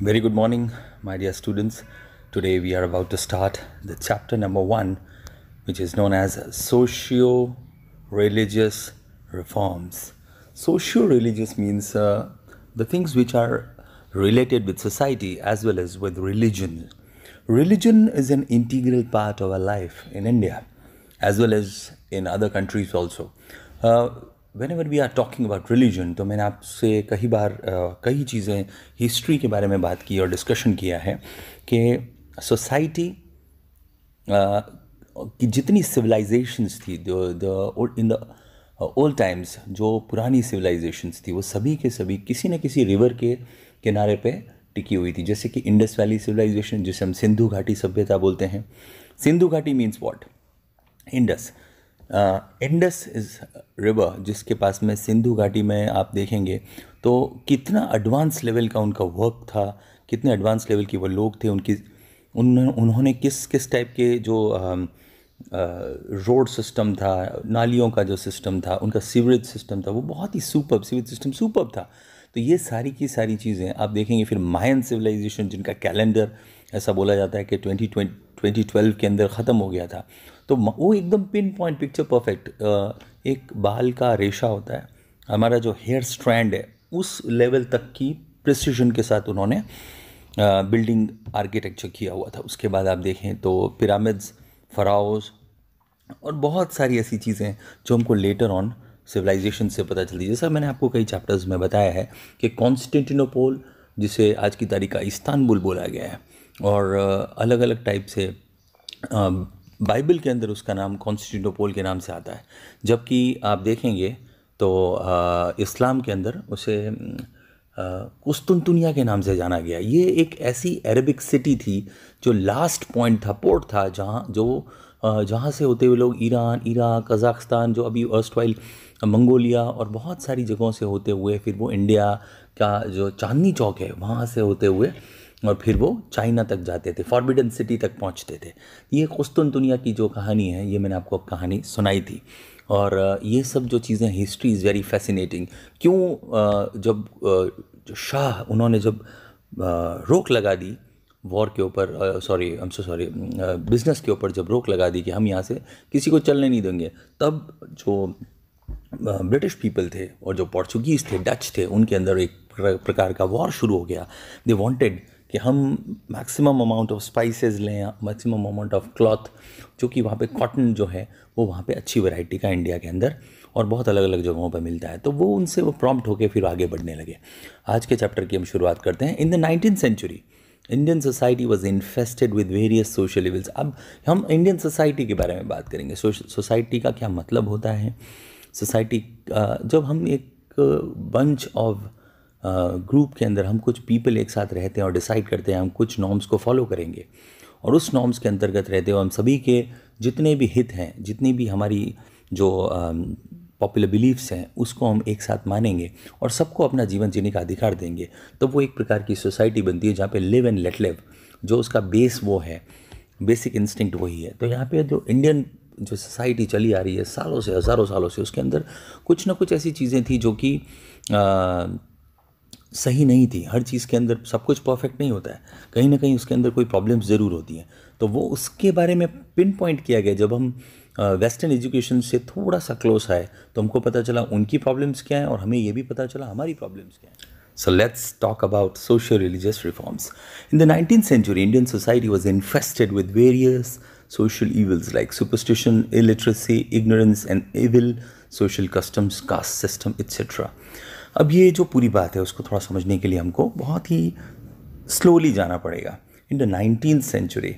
Very good morning, my dear students. Today we are about to start the chapter number one, which is known as socio religious reforms. Socio religious means uh, the things which are related with society as well as with religion. Religion is an integral part of our life in India as well as in other countries also. Uh, whenever we are talking about religion तो मैंने आपसे कई बार कई चीज़ें history के बारे में बात की और डिस्कशन किया है कि सोसाइटी की जितनी सिविलाइजेशंस थी इन द ओल्ड टाइम्स जो पुरानी सिविलाइजेशंस थी वो सभी के सभी किसी न किसी रिवर के किनारे पे टिकी हुई थी जैसे कि इंडस वैली सिविलाइजेशन जिसे हम सिंधु घाटी सभ्यता बोलते हैं सिंधु घाटी means what Indus Indus is river जिसके पास में सिंधु घाटी में आप देखेंगे तो कितना एडवांस लेवल का उनका वर्क था कितने एडवांस लेवल के वो लोग थे उनकी उन उन्होंने किस किस टाइप के जो रोड सिस्टम था नालियों का जो सिस्टम था उनका सीवरेज सिस्टम था वो बहुत ही सुपर सीवरेज सिस्टम सुपर था तो ये सारी की सारी चीज़ें आप देखेंगे फिर मायन सिविलाइजेशन जिनका कैलेंडर ऐसा बोला जाता है कि ट्वेंटी ट्वेंटी ट्वेल्व के अंदर ख़त्म हो गया था तो वो एकदम पिन पॉइंट पिक्चर परफेक्ट एक बाल का रेशा होता है हमारा जो हेयर स्ट्रैंड है उस लेवल तक की प्रिसिजन के साथ उन्होंने बिल्डिंग आर्किटेक्चर किया हुआ था उसके बाद आप देखें तो पिरामिड्स फराउस और बहुत सारी ऐसी चीज़ें जो हमको लेटर ऑन सिविलाइजेशन से पता चलती जैसा मैंने आपको कई चैप्टर्स में बताया है कि कॉन्स्टेंटिनोपोल जिसे आज की तारीख का इस्तानबुल बोला गया है और अलग अलग टाइप से बाइबल के अंदर उसका नाम कॉन्स्टिट्यूटोपोल के नाम से आता है जबकि आप देखेंगे तो इस्लाम के अंदर उसे कुस्तुनतुनिया के नाम से जाना गया ये एक ऐसी अरबिक सिटी थी जो लास्ट पॉइंट था पोर्ट था जहाँ जो जहाँ से होते हुए लोग ईरान इराक कज़ाकस्तान जो अभी अर्स्टवाइल मंगोलिया और बहुत सारी जगहों से होते हुए फिर वो इंडिया का जो चांदनी चौक है वहाँ से होते हुए और फिर वो चाइना तक जाते थे फॉरबिडन सिटी तक पहुंचते थे ये खुस्तुन दुनिया की जो कहानी है ये मैंने आपको कहानी सुनाई थी और ये सब जो चीज़ें हिस्ट्री इज़ वेरी फैसिनेटिंग क्यों जब जो शाह उन्होंने जब रोक लगा दी वॉर के ऊपर sorry am so sorry business के ऊपर जब रोक लगा दी कि हम यहाँ से किसी को चलने नहीं देंगे तब जो ब्रिटिश पीपल थे और जो पोर्चुगीज़ थे डच थे उनके अंदर एक प्रकार का वॉर शुरू हो गया दे वांटेड कि हम मैक्सिमम अमाउंट ऑफ स्पाइसेस लें मैक्सिमम अमाउंट ऑफ क्लॉथ जो कि वहाँ पे कॉटन जो है वो वहाँ पे अच्छी वैरायटी का इंडिया के अंदर और बहुत अलग अलग जगहों पर मिलता है तो वो उनसे वो प्रॉम्प्ट होकर फिर आगे बढ़ने लगे आज के चैप्टर की हम शुरुआत करते हैं in the nineteen century Indian society was infested with various social events अब हम इंडियन सोसाइटी के बारे में बात करेंगे सोसाइटी का क्या मतलब होता है सोसाइटी जब हम एक बंच ऑफ ग्रुप के अंदर हम कुछ पीपल एक साथ रहते हैं और डिसाइड करते हैं हम कुछ नॉर्म्स को फॉलो करेंगे और उस नॉर्म्स के अंतर्गत रहते हुए हम सभी के जितने भी हित हैं जितनी भी हमारी जो पॉपुलर बिलीफ्स हैं उसको हम एक साथ मानेंगे और सबको अपना जीवन जीने का अधिकार देंगे तो वो एक प्रकार की सोसाइटी बनती है जहाँ पे लिव एंड लेट लिव जो उसका बेस वो है बेसिक इंस्टिंक्ट वही है तो यहाँ पे जो इंडियन जो सोसाइटी चली आ रही है सालों से हज़ारों सालों से उसके अंदर कुछ ना कुछ ऐसी चीज़ें थी जो कि सही नहीं थी हर चीज़ के अंदर सब कुछ परफेक्ट नहीं होता है कहीं ना कहीं उसके अंदर कोई प्रॉब्लम्स ज़रूर होती हैं तो वो उसके बारे में पिन पॉइंट किया गया जब हम वेस्टर्न एजुकेशन से थोड़ा सा क्लोज आए तो हमको पता चला उनकी प्रॉब्लम्स क्या हैं और हमें ये भी पता चला हमारी प्रॉब्लम्स क्या हैं so let's talk about social religious reforms in the nineteen century Indian society was infested with various social evils like superstition illiteracy ignorance and evil social customs caste system etcetera अब ये जो पूरी बात है उसको थोड़ा समझने के लिए हमको बहुत ही स्लोली जाना पड़ेगा in the nineteen century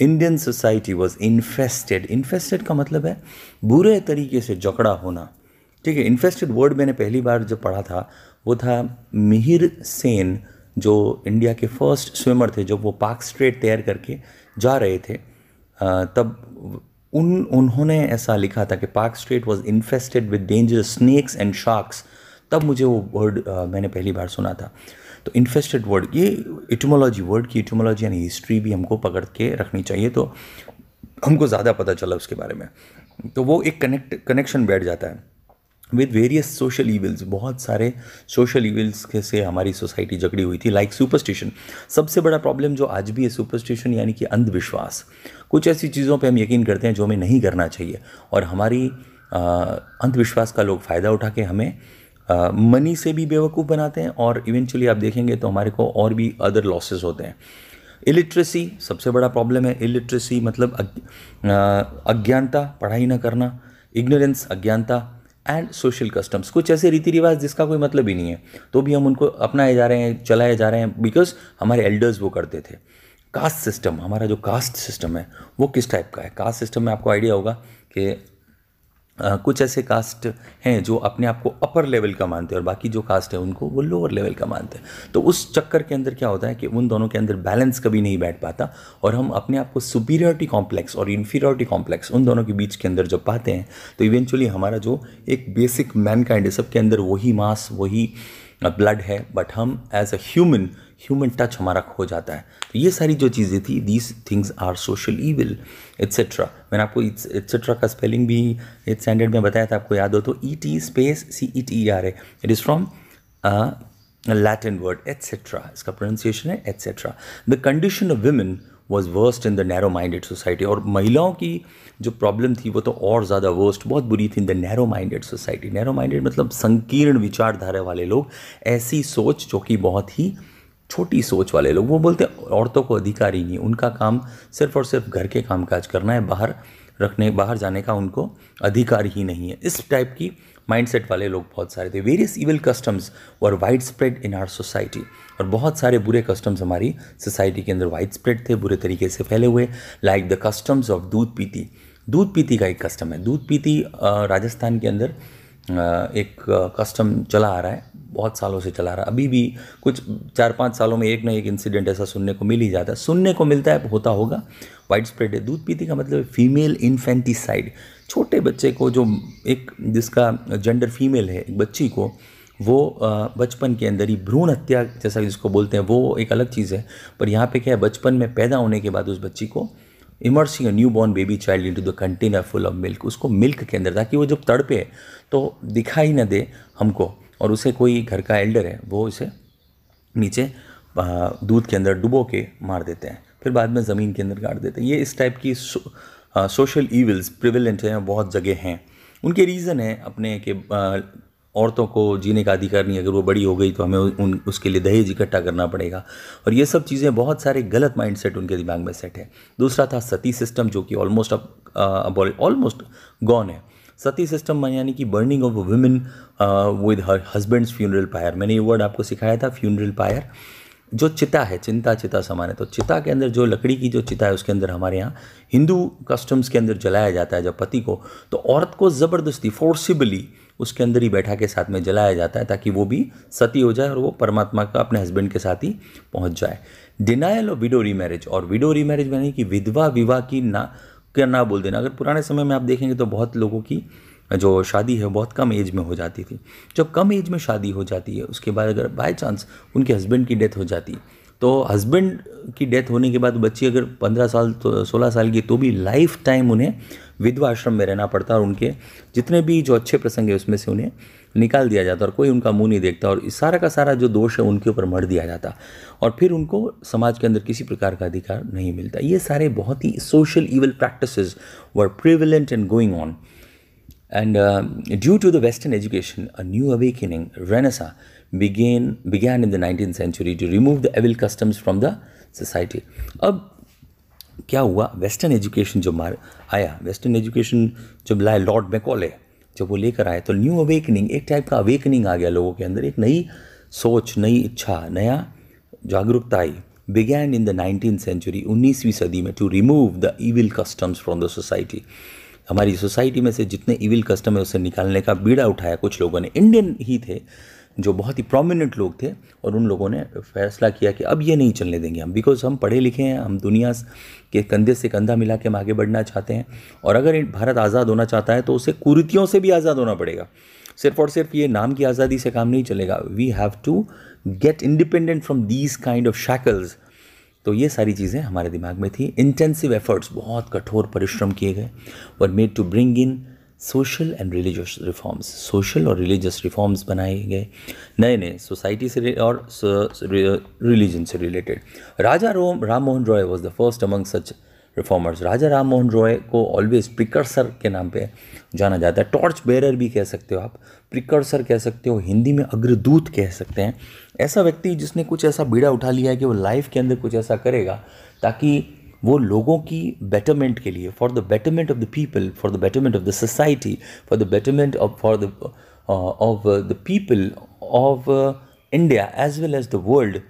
Indian society was infested infested का मतलब है बुरे तरीके से जकड़ा होना ठीक है इन्फेस्टेड वर्ड मैंने पहली बार जब पढ़ा था वो था मिहिर सेन जो इंडिया के फर्स्ट स्विमर थे जब वो पाक स्ट्रेट तैयार करके जा रहे थे तब उन उन्होंने ऐसा लिखा था कि Palk strait was infested with dangerous snakes and sharks तब मुझे वो वर्ड मैंने पहली बार सुना था तो इन्फेस्टेड वर्ड ये इटमोलॉजी वर्ड की इटमोलॉजी यानी हिस्ट्री भी हमको पकड़ के रखनी चाहिए तो हमको ज़्यादा पता चला उसके बारे में तो वो एक कनेक्ट कनेक्शन बैठ जाता है विद वेरियस सोशल इवेल्स बहुत सारे सोशल इवेल्स के से हमारी सोसाइटी जगड़ी हुई थी लाइक सुपरस्टिशन सबसे बड़ा प्रॉब्लम जो आज भी है सुपरस्टिशन यानी कि अंधविश्वास कुछ ऐसी चीज़ों पे हम यकीन करते हैं जो हमें नहीं करना चाहिए और हमारी अंधविश्वास का लोग फ़ायदा उठा के हमें मनी से भी बेवकूफ़ बनाते हैं और इवेंचुअली आप देखेंगे तो हमारे को और भी अदर लॉसेज होते हैं इलिट्रेसी सबसे बड़ा प्रॉब्लम है इलिट्रेसी मतलब अज्ञानता पढ़ाई ना करना इग्नोरेंस अज्ञानता एंड सोशल कस्टम्स कुछ ऐसे रीति रिवाज जिसका कोई मतलब ही नहीं है तो भी हम उनको अपनाए जा रहे हैं चलाए जा रहे हैं बिकॉज हमारे एल्डर्स वो करते थे कास्ट सिस्टम हमारा जो कास्ट सिस्टम है वो किस टाइप का है कास्ट सिस्टम में आपको आइडिया होगा कि कुछ ऐसे कास्ट हैं जो अपने आप को अपर लेवल का मानते हैं और बाकी जो कास्ट है उनको वो लोअर लेवल का मानते हैं तो उस चक्कर के अंदर क्या होता है कि उन दोनों के अंदर बैलेंस कभी नहीं बैठ पाता और हम अपने आप को सुपीरियरिटी कॉम्प्लेक्स और इन्फीरियरिटी कॉम्प्लेक्स उन दोनों के बीच के अंदर जब पाते हैं तो इवेंचुअली हमारा जो एक बेसिक मैनकाइंड है सबके अंदर वही मास वही ब्लड है बट हम as a human human touch हमारा खो जाता है तो ये सारी जो चीज़ें थी these things are social evil etcetera मैंने आपको एट्सेट्रा का स्पेलिंग भी एट स्टैंडर्ड में बताया था आपको याद हो तो E T space C E T R A it is from Latin word etcetera इसका प्रोनाउंसिएशन है etcetera the condition of women was worst in the narrow minded society और महिलाओं की जो प्रॉब्लम थी वो तो और ज़्यादा वर्स्ट बहुत बुरी थी in the narrow minded society narrow minded मतलब संकीर्ण विचारधारा वाले लोग ऐसी सोच जो कि बहुत ही छोटी सोच वाले लोग वो बोलते हैं औरतों को अधिकार ही नहीं उनका काम सिर्फ और सिर्फ घर के काम काज करना है बाहर रखने बाहर जाने का उनको अधिकार ही नहीं है इस टाइप की माइंडसेट वाले लोग बहुत सारे थे वेरियस इविल कस्टम्स और wide spread in our society और बहुत सारे बुरे कस्टम्स हमारी सोसाइटी के अंदर वाइड स्प्रेड थे बुरे तरीके से फैले हुए लाइक द कस्टम्स ऑफ दूध पीती दूध पीती का एक कस्टम है दूध पीती राजस्थान के अंदर एक कस्टम चला आ रहा है बहुत सालों से चला आ रहा है अभी भी कुछ चार पाँच सालों में एक ना एक इंसिडेंट ऐसा सुनने को मिल ही जाता है सुनने को मिलता है होता होगा वाइड स्प्रेड है दूध पीती का मतलब फीमेल इन्फेंटिसाइड छोटे बच्चे को जो एक जिसका जेंडर फीमेल है एक बच्ची को वो बचपन के अंदर ही भ्रूण हत्या जैसा जिसको बोलते हैं वो एक अलग चीज़ है पर यहाँ पे क्या है बचपन में पैदा होने के बाद उस बच्ची को immersing a new born baby child into the container full of milk उसको मिल्क के अंदर ताकि वो जब तड़पे तो दिखाई ना दे हमको और उसे कोई घर का एल्डर है वो उसे नीचे दूध के अंदर डुबो के मार देते हैं फिर बाद में ज़मीन के अंदर गाड़ देते हैं ये इस टाइप की so, uh, social evils prevalent हैं बहुत जगह हैं उनके रीज़न है अपने के औरतों को जीने का अधिकार नहीं अगर वो बड़ी हो गई तो हमें उन उसके लिए दहेज इकट्ठा करना पड़ेगा और ये सब चीज़ें बहुत सारे गलत माइंडसेट उनके दिमाग में सेट है दूसरा था सती सिस्टम जो कि ऑलमोस्ट अब ऑलमोस्ट गॉन है सती सिस्टम यानी कि burning of women with her husband's funeral pyre मैंने ये वर्ड आपको सिखाया था फ्यूनरल पायर जो चिता है चिंता चिता समान है तो चिता के अंदर जो लकड़ी की जो चिता है उसके अंदर हमारे यहाँ हिंदू कस्टम्स के अंदर जलाया जाता है जब पति को तो औरत को ज़बरदस्ती फोर्सिबली उसके अंदर ही बैठा के साथ में जलाया जाता है ताकि वो भी सती हो जाए और वो परमात्मा का अपने हस्बैंड के साथ ही पहुँच जाए डिनाइल ऑफ विडो रीमैरिज और विडो रीमैरिज मैंने कि विधवा विवाह की ना क्या ना बोल देना अगर पुराने समय में आप देखेंगे तो बहुत लोगों की जो शादी है बहुत कम एज में हो जाती थी जब कम एज में शादी हो जाती है उसके बाद अगर बाई चांस उनके हस्बैंड की डेथ हो जाती है तो हस्बैंड की डेथ होने के बाद बच्ची अगर पंद्रह साल तो सोलह साल की तो भी लाइफ टाइम उन्हें विधवा आश्रम में रहना पड़ता और उनके जितने भी जो अच्छे प्रसंग है उसमें से उन्हें निकाल दिया जाता और कोई उनका मुंह नहीं देखता और सारा का सारा जो दोष है उनके ऊपर मर दिया जाता और फिर उनको समाज के अंदर किसी प्रकार का अधिकार नहीं मिलता ये सारे बहुत ही social evil practice were prevalent and going on and due to the western education a new awakening renaissance began began in the nineteen century to remove the evil customs from the society अब क्या हुआ western education जब मार आया western education जब लाए Lord Macaulay जब वो लेकर आए तो न्यू अवेकनिंग एक टाइप का अवेकनिंग आ गया लोगों के अंदर एक नई सोच नई इच्छा नया जागरूकता आई began in the nineteen century उन्नीसवीं सदी में to remove the evil customs from the society हमारी सोसाइटी में से जितने इविल कस्टम है उसे निकालने का बीड़ा उठाया कुछ लोगों ने इंडियन ही थे जो बहुत ही प्रोमिनेंट लोग थे और उन लोगों ने फैसला किया कि अब ये नहीं चलने देंगे हम बिकॉज हम पढ़े लिखे हैं हम दुनिया के कंधे से कंधा मिला के हम आगे बढ़ना चाहते हैं और अगर भारत आज़ाद होना चाहता है तो उसे कुरीतियों से भी आज़ाद होना पड़ेगा सिर्फ और सिर्फ ये नाम की आज़ादी से काम नहीं चलेगा we have to get independent from these kind of shackles तो ये सारी चीज़ें हमारे दिमाग में थी इंटेंसिव एफर्ट्स बहुत कठोर परिश्रम किए गए were made to bring in social and religious reforms social और रिलीजियस रिफॉर्म्स बनाए गए नए नए सोसाइटी से और रिलीजन से रिलेटेड राजा रोम Ram Mohan Roy was the first among such reformers Raja Ram Mohan Roy को ऑलवेज प्रिकर्सर के नाम पे जाना जाता है टॉर्च बेरर भी कह सकते हो आप प्रिकर्सर कह सकते हो हिंदी में अग्रदूत कह सकते हैं ऐसा व्यक्ति जिसने कुछ ऐसा बीड़ा उठा लिया है कि वो लाइफ के अंदर कुछ ऐसा करेगा ताकि वो लोगों की बेटरमेंट के लिए for the betterment of the people for the betterment of the society for the betterment of for the of the people of India as well as the world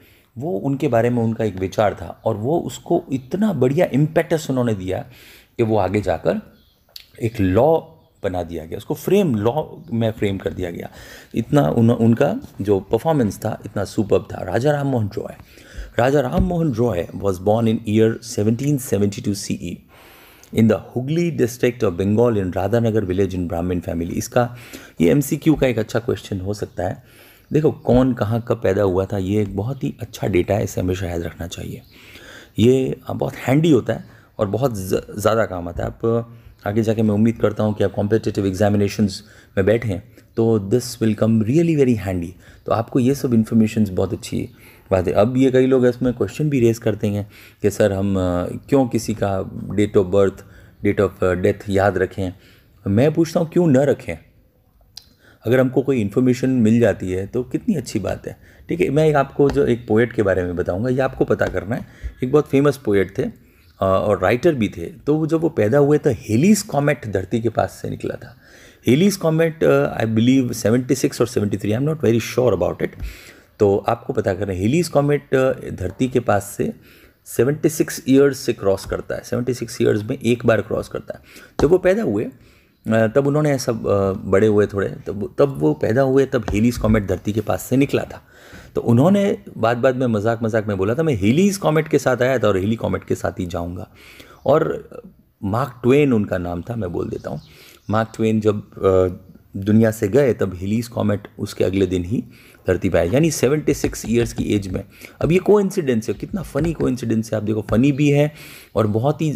वो उनके बारे में उनका एक विचार था और वो उसको इतना बढ़िया इम्पेटस उन्होंने दिया कि वो आगे जाकर एक लॉ बना दिया गया उसको फ्रेम लॉ में फ्रेम कर दिया गया इतना उन, उनका जो परफॉर्मेंस था इतना सुपर था Raja Ram Mohan Roy Raja Ram Mohan Roy was born in year 1772 CE in the Hooghly district of Bengal in Radhanagar village in Brahmin family इसका ये एम का एक अच्छा क्वेश्चन हो सकता है देखो कौन कहाँ कब पैदा हुआ था ये एक बहुत ही अच्छा डेटा है इसे हमेशा याद रखना चाहिए ये हाँ, बहुत हैंडी होता है और बहुत ज़्यादा काम आता है आप आगे जाके मैं उम्मीद करता हूँ कि आप कॉम्पिटेटिव एग्जामिनेशन में बैठे हैं तो this will come really very handy तो आपको ये सब इन्फॉर्मेशन बहुत अच्छी है बात है अब ये कई लोग इसमें क्वेश्चन भी रेज़ करते हैं कि सर हम क्यों किसी का date of birth date of death याद रखें मैं पूछता हूँ क्यों न रखें अगर हमको कोई इन्फॉर्मेशन मिल जाती है तो कितनी अच्छी बात है ठीक है मैं आपको जो एक पोएट के बारे में बताऊंगा ये आपको पता करना है एक बहुत फेमस पोएट थे और राइटर भी थे तो जब वो पैदा हुए तो हेलीस कॉमेट धरती के पास से निकला था हेलीस कॉमेट आई बिलीव 76 और 73 I am not very sure about it तो आपको पता करें हिलीज कॉमेट धरती के पास से 76 ईयर्स से क्रॉस करता है 76 ईयर्स में एक बार क्रॉस करता है जब वो पैदा हुए तब उन्होंने ऐसा बड़े हुए थोड़े तब तब वो पैदा हुए तब हेलीज कॉमेट धरती के पास से निकला था तो उन्होंने बाद बाद में मजाक मजाक में बोला था मैं हेलीज कॉमेट के साथ आया था और हेली कॉमेट के साथ ही जाऊँगा और मार्क ट्वेन उनका नाम था मैं बोल देता हूँ मार्क ट्वेन जब दुनिया से गए तब हिलीज कॉमेट उसके अगले दिन ही धरती पर आए यानी 76 सिक्स ईयर्स की एज में अब ये को इंसिडेंस है कितना फ़नी को इंसिडेंस है आप देखो फ़नी भी है और बहुत ही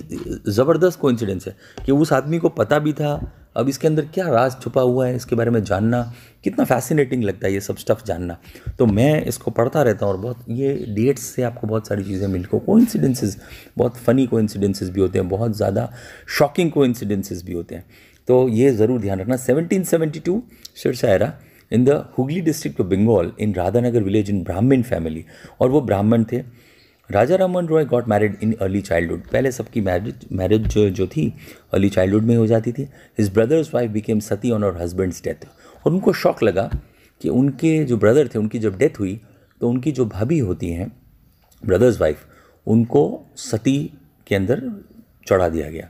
ज़बरदस्त को इंसिडेंस है कि उस आदमी को पता भी था अब इसके अंदर क्या राज छुपा हुआ है इसके बारे में जानना कितना फैसिनेटिंग लगता है ये सब स्टफ़ जानना तो मैं इसको पढ़ता रहता हूँ और बहुत ये डेट्स से आपको बहुत सारी चीज़ें मिल को इंसिडेंसेज बहुत फ़नी को भी होते हैं बहुत ज़्यादा शॉकिंग को भी होते हैं तो ये ज़रूर ध्यान रखना 1772 शिरशायरा in the Hooghly district of Bengal in Radhanagar village in Brahmin family और वो ब्राह्मण थे Raja Raman Roy got married in early childhood पहले सबकी मैरिज मैरिज जो, जो थी अर्ली चाइल्डहुड में हो जाती थी his brother's wife became sati on और हस्बैंड्स डेथ और उनको शौक लगा कि उनके जो ब्रदर थे उनकी जब डेथ हुई तो उनकी जो भाभी होती हैं ब्रदर्स वाइफ उनको सती के अंदर चढ़ा दिया गया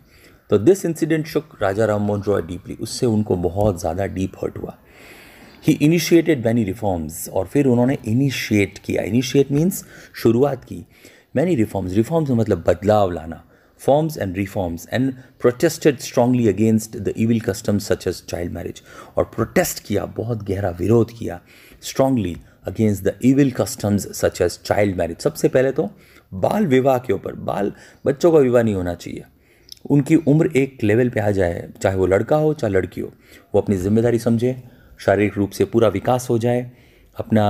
तो this incident shook Raja Ram Mohan Roy deeply उससे उनको बहुत ज़्यादा डीप हर्ट हुआ ही इनिशिएटेड मैनी रिफॉर्म्स और फिर उन्होंने इनिशिएट किया इनिशिएट मीन्स शुरुआत की मैनी रिफॉर्म्स रिफॉर्म्स मतलब बदलाव लाना forms and reforms and protested strongly against the evil customs such as child marriage और प्रोटेस्ट किया बहुत गहरा विरोध किया strongly against the evil customs such as child marriage सबसे पहले तो बाल विवाह के ऊपर बाल बच्चों का विवाह नहीं होना चाहिए उनकी उम्र एक लेवल पे आ जाए चाहे वो लड़का हो चाहे लड़की हो वो अपनी जिम्मेदारी समझे शारीरिक रूप से पूरा विकास हो जाए अपना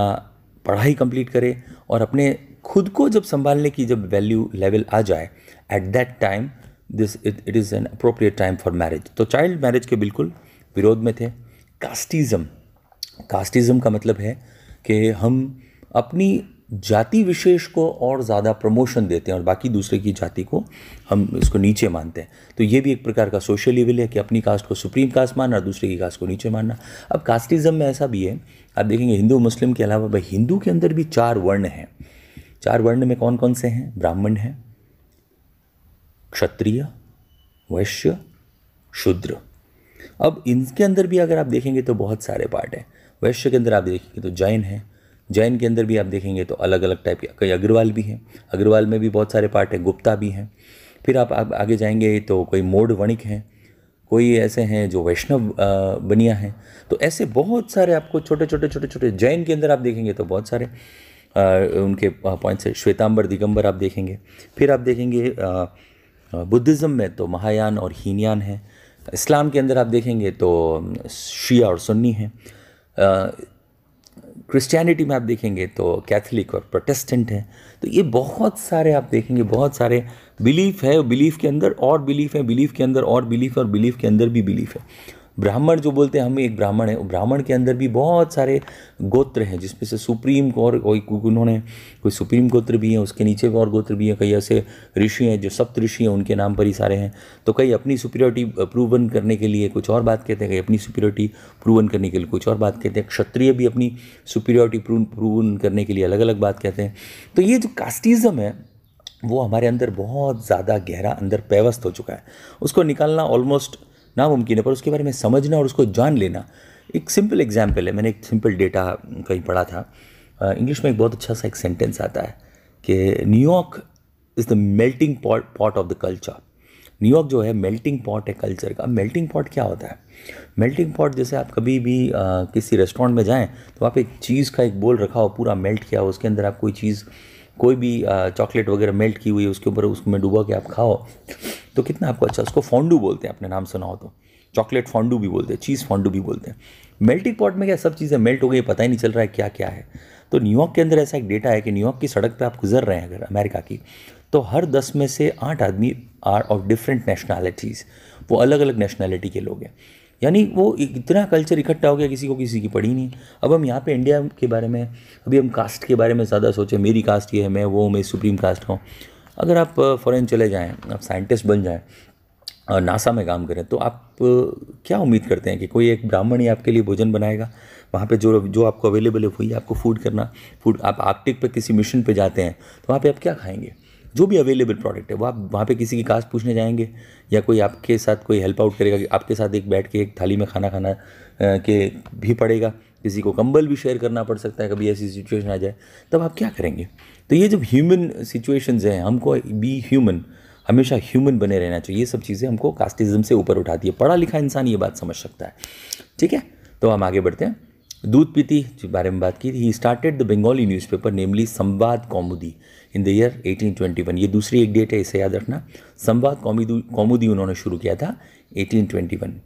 पढ़ाई कंप्लीट करे और अपने खुद को जब संभालने की जब वैल्यू लेवल आ जाए at that time this it it is an appropriate time for marriage तो चाइल्ड मैरिज के बिल्कुल विरोध में थे कास्टिज़म कास्टिज़म का मतलब है कि हम अपनी जाति विशेष को और ज़्यादा प्रमोशन देते हैं और बाकी दूसरे की जाति को हम इसको नीचे मानते हैं तो ये भी एक प्रकार का सोशल इविल है कि अपनी कास्ट को सुप्रीम कास्ट मानना और दूसरे की कास्ट को नीचे मानना अब कास्टिज्म में ऐसा भी है आप देखेंगे हिंदू मुस्लिम के अलावा भाई हिंदू के अंदर भी चार वर्ण हैं चार वर्ण में कौन कौन से हैं ब्राह्मण हैं क्षत्रिय वैश्य शूद्र अब इनके अंदर भी अगर आप देखेंगे तो बहुत सारे पार्ट हैं वैश्य के अंदर आप देखेंगे तो जैन हैं जैन के अंदर भी आप देखेंगे तो अलग अलग टाइप के कई अग्रवाल भी हैं अग्रवाल में भी बहुत सारे पार्ट हैं गुप्ता भी हैं फिर आप, आगे जाएंगे तो कोई मोड वणिक हैं कोई ऐसे हैं जो वैष्णव बनिया हैं तो ऐसे बहुत सारे आपको छोटे छोटे छोटे छोटे जैन के अंदर आप देखेंगे तो बहुत सारे आ, उनके पॉइंट्स हैं श्वेतांबर दिगंबर आप देखेंगे फिर आप देखेंगे बुद्धिज़्म में तो महायान और हीनयान है इस्लाम के अंदर आप देखेंगे तो शिया और सुन्नी हैं क्रिश्चियनिटी में आप देखेंगे तो कैथलिक और प्रोटेस्टेंट हैं तो ये बहुत सारे आप देखेंगे बहुत सारे बिलीफ है बिलीफ के अंदर और बिलीफ है बिलीफ के अंदर और बिलीफ और बिलीफ के अंदर भी बिलीफ है ब्राह्मण जो बोलते हैं हम एक ब्राह्मण है ब्राह्मण के अंदर भी बहुत सारे गोत्र हैं जिसमें से सुप्रीम और कोई उन्होंने कोई सुप्रीम गोत्र भी हैं उसके नीचे और गोत्र भी हैं कई ऐसे ऋषि हैं जो सप्त ऋषि हैं उनके नाम पर ही सारे हैं तो कई अपनी सुपीरियरिटी प्रूवन करने के लिए कुछ और बात कहते हैं कई अपनी सुपीरियरिटी प्रूवन करने के लिए कुछ और बात कहते हैं क्षत्रिय भी अपनी सुपीरियरिटी प्रूवन करने के लिए अलग अलग बात कहते हैं तो ये जो कास्टिज़म है वो हमारे अंदर बहुत ज़्यादा गहरा अंदर पैवस्त हो चुका है उसको निकालना ऑलमोस्ट नामुमकिन है पर उसके बारे में समझना और उसको जान लेना एक सिंपल एग्जाम्पल है मैंने एक सिंपल डेटा कहीं पढ़ा था इंग्लिश में एक बहुत अच्छा सा एक सेंटेंस आता है कि New York is the melting pot pot of the culture New York जो है मेल्टिंग पॉट है कल्चर का मेल्टिंग पॉट क्या होता है मेल्टिंग पॉट जैसे आप कभी भी आ, किसी रेस्टोरेंट में जाएं तो आप एक चीज़ का एक बोल रखा हो पूरा मेल्ट किया हो उसके अंदर आप कोई चीज़ कोई भी चॉकलेट वगैरह मेल्ट की हुई है उसके ऊपर उसमें डूबा के आप खाओ तो कितना आपको अच्छा उसको फोंडू बोलते हैं अपने नाम सुना हो तो चॉकलेट फोंडू भी बोलते हैं चीज़ फोंडू भी बोलते हैं मेल्टिंग पॉट में क्या सब चीज़ें मेल्ट हो गई पता ही नहीं चल रहा है क्या क्या है तो न्यूयॉर्क के अंदर ऐसा एक डेटा है कि न्यूयॉर्क की सड़क पर आप गुजर रहे हैं अगर अमेरिका की तो हर दस में से आठ आदमी आर ऑफ डिफरेंट नेशनैलिटीज़ वो अलग अलग नेशनैलिटी के लोग हैं यानी वो इतना कल्चर इकट्ठा हो गया किसी को किसी की पड़ी नहीं अब हम यहाँ पे इंडिया के बारे में अभी हम कास्ट के बारे में ज़्यादा सोचें मेरी कास्ट ये है मैं वो मैं सुप्रीम कास्ट का हूँ अगर आप फॉरेन चले जाएँ आप साइंटिस्ट बन जाएँ नासा में काम करें तो आप क्या उम्मीद करते हैं कि कोई एक ब्राह्मण ही आपके लिए भोजन बनाएगा वहाँ पे जो जो आपको अवेलेबल है वही आपको फूड करना फूड आप आर्कटिक पे किसी मिशन पे जाते हैं तो वहाँ पे आप क्या खाएंगे जो भी अवेलेबल प्रोडक्ट है वो आप वहाँ पे किसी की कास्ट पूछने जाएंगे या कोई आपके साथ कोई हेल्प आउट करेगा कि आपके साथ एक बैठ के एक थाली में खाना खाना के भी पड़ेगा किसी को कंबल भी शेयर करना पड़ सकता है कभी ऐसी सिचुएशन आ जाए तब आप क्या करेंगे तो ये जब ह्यूमन सिचुएशंस हैं हमको बी ह्यूमन हमेशा ह्यूमन बने रहना चाहिए ये सब चीज़ें हमको कास्टिज्म से ऊपर उठाती है पढ़ा लिखा इंसान ये बात समझ सकता है ठीक है तो हम आगे बढ़ते हैं दूध पीती जिस बारे में बात की थी he started the Bengali newspaper namely Sambad Kaumudi in the year 1821 ये दूसरी एक डेट है इसे याद रखना संवाद कौमुदी कौमुदी उन्होंने शुरू किया था 1821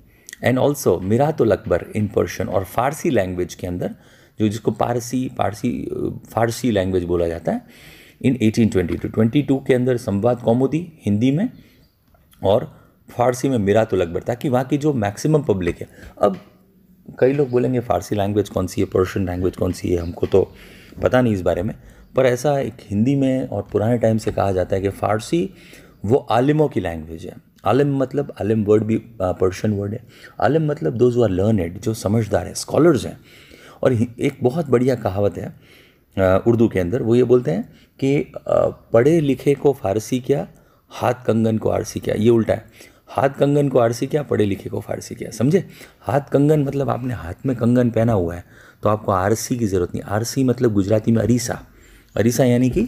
and also Miratul Akbar in Persian और फारसी लैंग्वेज के अंदर जो जिसको पारसी पारसी फारसी लैंग्वेज बोला जाता है इन 1822 22 के अंदर संवाद कौमुदी हिंदी में और फारसी में मिरातुल अकबर ताकि वहाँ की जो मैक्सिमम पब्लिक है अब कई लोग बोलेंगे फारसी लैंग्वेज कौन सी है पर्शियन लैंग्वेज कौन सी है हमको तो पता नहीं इस बारे में पर ऐसा एक हिंदी में और पुराने टाइम से कहा जाता है कि फ़ारसी वो आलिमों की लैंग्वेज है आलम मतलब आलम वर्ड भी पर्शियन वर्ड है आलम मतलब दोज आर लर्नड जो समझदार है स्कॉलर्स हैं और एक बहुत बढ़िया कहावत है उर्दू के अंदर वो ये बोलते हैं कि पढ़े लिखे को फारसी क्या हाथ कंगन को आरसी क्या ये उल्टा है हाथ कंगन को आरसी क्या पढ़े लिखे को फारसी क्या समझे हाथ कंगन मतलब आपने हाथ में कंगन पहना हुआ है तो आपको आरसी की ज़रूरत नहीं आरसी मतलब गुजराती में अरीसा अरीसा यानी कि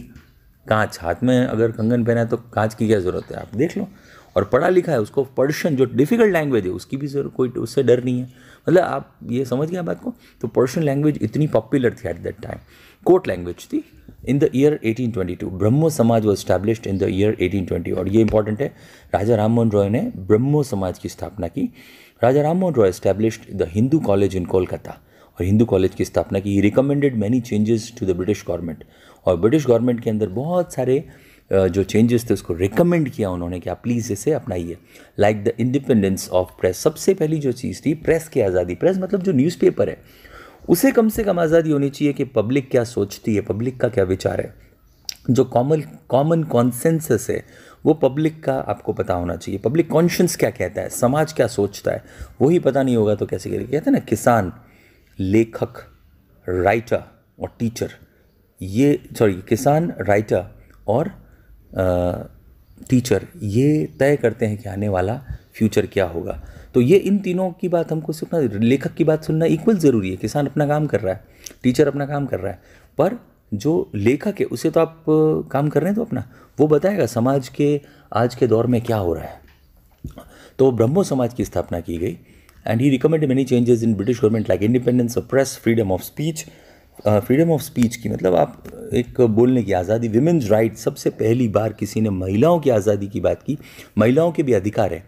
कांच हाथ में अगर कंगन पहना है तो कांच की क्या ज़रूरत है आप देख लो और पढ़ा लिखा है उसको पर्शियन जो डिफ़िकल्ट लैंग्वेज है उसकी भी जरूर कोई उससे डर नहीं है मतलब आप ये समझ गए बात को तो पर्शियन लैंग्वेज इतनी पॉपुलर थी at that time court language थी in the year 1822 Brahmo Samaj was established in the year 1820 और ये इंपॉर्टेंट है राजा राममोहन रॉय ने ब्रह्मो समाज की स्थापना की Raja Rammohan Roy established the Hindu college in Kolkata और हिंदू कॉलेज की स्थापना की recommended many changes to the British government और ब्रिटिश गवर्नमेंट के अंदर बहुत सारे जो चेंजेस थे उसको रिकमेंड किया उन्होंने कि आप प्लीज़ इसे अपनाइए like the independence of press सबसे पहली जो चीज़ थी प्रेस की आज़ादी प्रेस मतलब जो न्यूज़पेपर है उसे कम से कम आज़ादी होनी चाहिए कि पब्लिक क्या सोचती है पब्लिक का क्या विचार है जो कॉमन कॉमन कॉन्सेंसस है वो पब्लिक का आपको पता होना चाहिए पब्लिक कॉन्शंस क्या कहता है समाज क्या सोचता है वही पता नहीं होगा तो कैसे करेगा कहते हैं ना किसान लेखक राइटर और टीचर ये सॉरी किसान राइटर और टीचर ये तय करते हैं कि आने वाला फ्यूचर क्या होगा तो ये इन तीनों की बात हमको सुनना लेखक की बात सुनना इक्वल ज़रूरी है किसान अपना काम कर रहा है टीचर अपना काम कर रहा है पर जो लेखक है उसे तो आप काम कर रहे हैं तो अपना वो बताएगा समाज के आज के दौर में क्या हो रहा है तो ब्रह्मो समाज की स्थापना की गई and he recommend many changes in British government like independence of press freedom of speech freedom of speech की मतलब आप एक बोलने की आज़ादी विमेंस राइट सबसे पहली बार किसी ने महिलाओं की आज़ादी की बात की महिलाओं के भी अधिकार हैं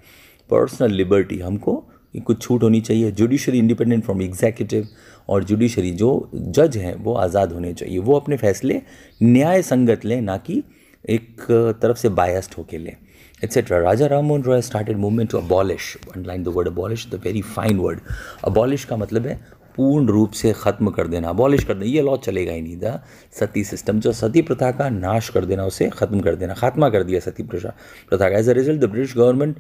पर्सनल लिबर्टी हमको कुछ छूट होनी चाहिए जुडिशरी इंडिपेंडेंट फ्रॉम एग्जीक्यूटिव और जुडिशरी जो जज हैं वो आज़ाद होने चाहिए वो अपने फैसले न्याय संगत लें ना कि एक तरफ से बायस्ड होके लें etcetera Raja Ram Mohan Roy started movement to abolish underline the word abolish the very fine word abolish का मतलब है पूर्ण रूप से ख़त्म कर देना बॉलिश कर देना ये लॉ चलेगा ही नहीं था सती सिस्टम जो सती प्रथा का नाश कर देना उसे ख़त्म कर देना खात्मा कर दिया सती प्रथा का as a result the British government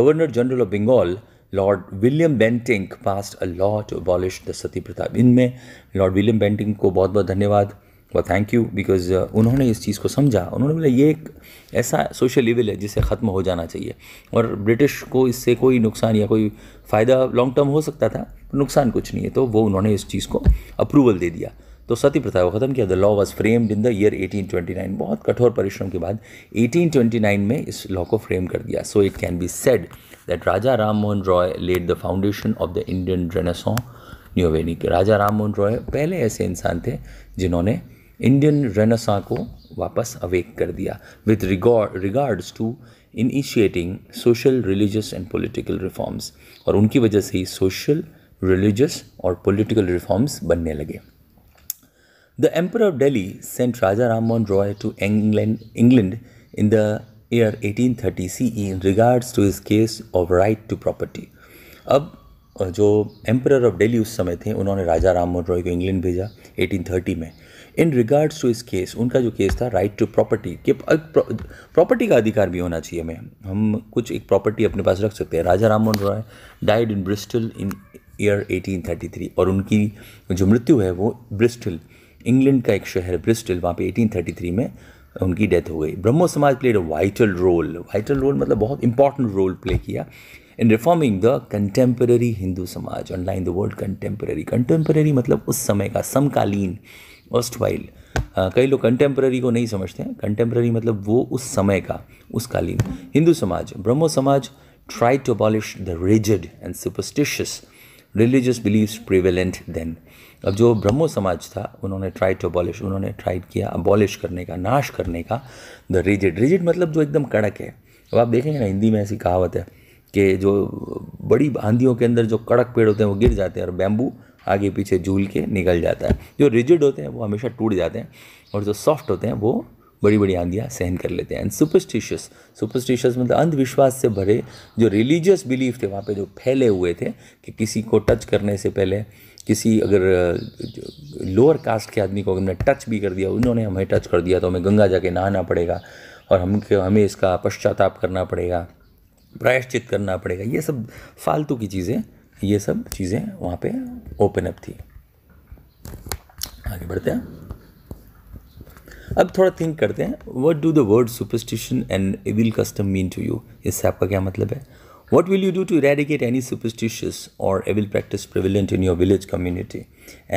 governor general of Bengal lord William Bentinck passed a law to abolish the sati प्रथा इनमें लॉर्ड विलियम बेंटिंग को बहुत बहुत धन्यवाद हुआ थैंक यू बिकॉज उन्होंने इस चीज़ को समझा उन्होंने बोला ये एक ऐसा सोशल लेवल है जिसे ख़त्म हो जाना चाहिए और ब्रिटिश को इससे कोई नुकसान या कोई फ़ायदा लॉन्ग टर्म हो सकता था नुकसान कुछ नहीं है तो वो उन्होंने इस चीज़ को अप्रूवल दे दिया तो सती प्रथा को ख़त्म किया the law was framed in the year 1829 बहुत कठोर परिश्रम के बाद 1829 में इस लॉ को फ्रेम कर दिया so it can be said that Raja Ram Mohan Roy led the foundation of the Indian renaissance न्यूवेनिक राजा राम मोहन रॉय पहले ऐसे इंसान थे जिन्होंने इंडियन रेनासा को वापस अवेक कर दिया with regards to initiating social religious and political reforms और उनकी वजह से ही सोशल रिलीजियस और पॉलिटिकल रिफॉर्म्स बनने लगे the emperor of Delhi sent Raja Ram Mohan Roy to England England in the year 1830 सी in regards to his case of right to property अब जो एम्पर ऑफ डेली उस समय थे उन्होंने राजा राम मोहन रॉय को इंग्लैंड भेजा 1830 में in regards to his case उनका जो केस था राइट टू प्रॉपर्टी के प्रॉपर्टी का अधिकार भी होना चाहिए हमें हम कुछ एक प्रॉपर्टी अपने पास रख सकते हैं Raja Mohan Roy died in Bristol in year 1833 और उनकी जो मृत्यु है वो ब्रिस्टल इंग्लैंड का एक शहर ब्रिस्टल वहाँ पे 1833 में उनकी डेथ हो गई Brahmo Samaj played a vital role vital role मतलब बहुत इंपॉर्टेंट रोल प्ले किया in reforming the contemporary Hindu Samaj online the world contemporary contemporary मतलब उस समय का समकालीन मोस्ट वाइल हाँ, कई लोग कंटेम्प्रेरी को नहीं समझते हैं कंटेम्प्रेरी मतलब वो उस समय का उस कालीन Hindu Samaj Brahmo Samaj try to abolish the rigid and superstitious religious believe prevalent then अब जो ब्रह्मो समाज था उन्होंने ट्राई टू अबॉलिश उन्होंने ट्राई किया अबॉलिश करने का नाश करने का द रिजिड रिजिड मतलब जो एकदम कड़क है अब आप देखेंगे ना हिंदी में ऐसी कहावत है कि जो बड़ी आंधियों के अंदर जो कड़क पेड़ होते हैं वो गिर जाते हैं और बैम्बू आगे पीछे झूल के निकल जाता है जो रिजिड होते हैं वो हमेशा टूट जाते हैं और जो सॉफ्ट होते हैं वो बड़ी बड़ी आंधियाँ सहन कर लेते हैं एंड सुपरस्टिशियस सुपरस्टिशियस मतलब अंधविश्वास से भरे जो रिलीजियस बिलीफ थे वहाँ पे जो फैले हुए थे कि किसी को टच करने से पहले किसी अगर लोअर कास्ट के आदमी को हमने टच भी कर दिया उन्होंने हमें टच कर दिया तो हमें गंगा जाके नहाना पड़ेगा और हम हमें इसका पश्चाताप करना पड़ेगा प्रायश्चित करना पड़ेगा ये सब फालतू की चीज़ें ये सब चीज़ें वहाँ पे ओपन अप थी आगे बढ़ते हैं अब थोड़ा थिंक करते हैं what do the word superstition and evil custom mean to you इससे आपका क्या मतलब है What will you do to eradicate any superstitious or evil practice prevalent in your village community?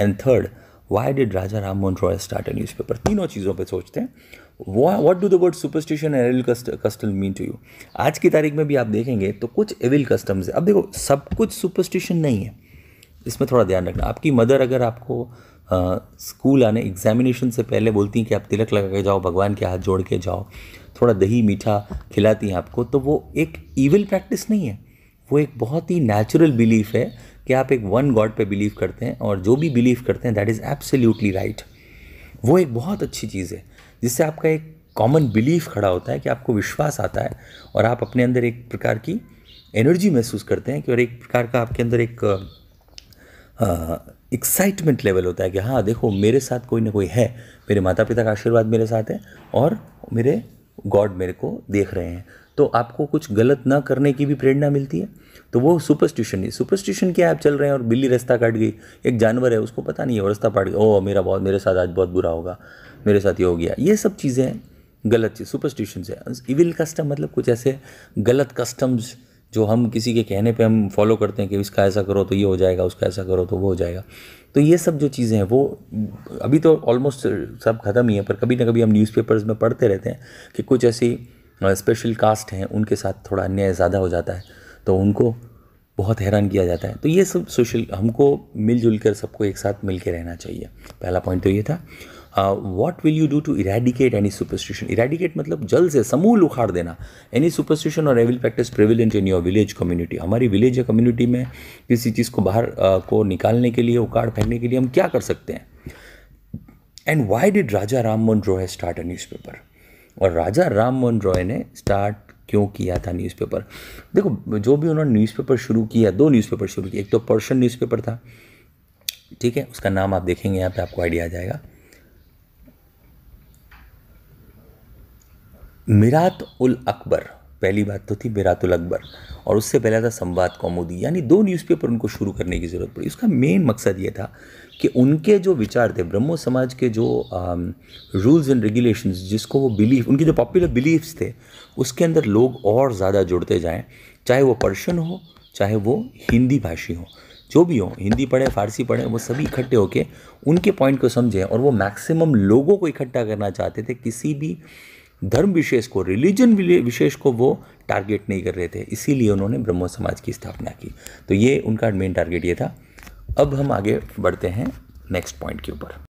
And third, why did Raja Ram Mohan Roy start a newspaper? तीनों चीज़ों पे सोचते हैं what do the word superstition and evil custom mean to you आज की तारीख में भी आप देखेंगे तो कुछ एविल कस्टम्स है अब देखो सब कुछ सुपरस्टिशन नहीं है इसमें थोड़ा ध्यान रखना आपकी मदर अगर आपको स्कूल आने एग्जामिनेशन से पहले बोलती हैं कि आप तिलक लगा के जाओ भगवान के हाथ जोड़ के जाओ थोड़ा दही मीठा खिलाती हैं आपको तो वो एक ईविल प्रैक्टिस नहीं है वो एक बहुत ही नेचुरल बिलीफ है कि आप एक वन गॉड पे बिलीव करते हैं और जो भी बिलीव करते हैं दैट इज़ एब्सोल्युटली राइट वो एक बहुत अच्छी चीज़ है जिससे आपका एक कॉमन बिलीफ खड़ा होता है कि आपको विश्वास आता है और आप अपने अंदर एक प्रकार की एनर्जी महसूस करते हैं कि और एक प्रकार का आपके अंदर एक एक्साइटमेंट लेवल होता है कि हाँ देखो मेरे साथ कोई ना कोई है मेरे माता पिता का आशीर्वाद मेरे साथ है और मेरे गॉड मेरे को देख रहे हैं तो आपको कुछ गलत ना करने की भी प्रेरणा मिलती है तो वो सुपरस्टिशन है सुपरस्टिशन क्या आप चल रहे हैं और बिल्ली रास्ता काट गई एक जानवर है उसको पता नहीं है रास्ता काट गया ओ मेरा बहुत मेरे साथ आज बहुत बुरा होगा मेरे साथ ये हो गया ये सब चीज़ें गलत चीज़ सुपरस्टिशन से इविल कस्टम मतलब कुछ ऐसे गलत कस्टम्स जो हम किसी के कहने पे हम फॉलो करते हैं कि इसका ऐसा करो तो ये हो जाएगा उसका ऐसा करो तो वो हो जाएगा तो ये सब जो चीज़ें हैं वो अभी तो ऑलमोस्ट सब ख़त्म ही है पर कभी ना कभी हम न्यूज़पेपर्स में पढ़ते रहते हैं कि कुछ ऐसी स्पेशल कास्ट हैं उनके साथ थोड़ा अन्याय ज़्यादा हो जाता है तो उनको बहुत हैरान किया जाता है तो ये सब सोशल हमको मिलजुल कर सबको एक साथ मिल के रहना चाहिए पहला पॉइंट तो ये था what will you do to eradicate any superstition eradicate मतलब जल्द से समूल उखाड़ देना एनी सुपरस्टिशन और evil practice prevalent in your village community हमारी विलेज या कम्युनिटी में किसी चीज़ को बाहर uh, को निकालने के लिए उखाड़ फेंकने के लिए हम क्या कर सकते हैं and why did Raja Ram Mohan Roy start a newspaper और राजा राम मोहन रॉय ने स्टार्ट क्यों किया था न्यूज़पेपर देखो जो भी उन्होंने न्यूज़पेपर शुरू किया दो न्यूज़पेपर शुरू किया एक तो पर्शियन न्यूज़पेपर था ठीक है उसका नाम आप देखेंगे यहाँ पे आपको आइडिया आ जाएगा मिरात उल अकबर पहली बात तो थी बेरातुल अकबर और उससे पहला था संवाद कौमुदी यानी दो न्यूज़पेपर उनको शुरू करने की ज़रूरत पड़ी उसका मेन मकसद ये था कि उनके जो विचार थे ब्रह्मो समाज के जो रूल्स एंड रेगुलेशंस जिसको वो बिलीफ उनके जो पॉपुलर बिलीफ्स थे उसके अंदर लोग और ज़्यादा जुड़ते जाएँ चाहे वो पर्शन हो चाहे वो हिंदी भाषी हो जो भी हो हिंदी पढ़े फारसी पढ़े वो सभी इकट्ठे होके उनके पॉइंट को समझें और वो मैक्सिमम लोगों को इकट्ठा करना चाहते थे किसी भी धर्म विशेष को रिलीजन विशेष को वो टारगेट नहीं कर रहे थे इसीलिए उन्होंने ब्रह्म समाज की स्थापना की तो ये उनका मेन टारगेट ये था अब हम आगे बढ़ते हैं नेक्स्ट पॉइंट के ऊपर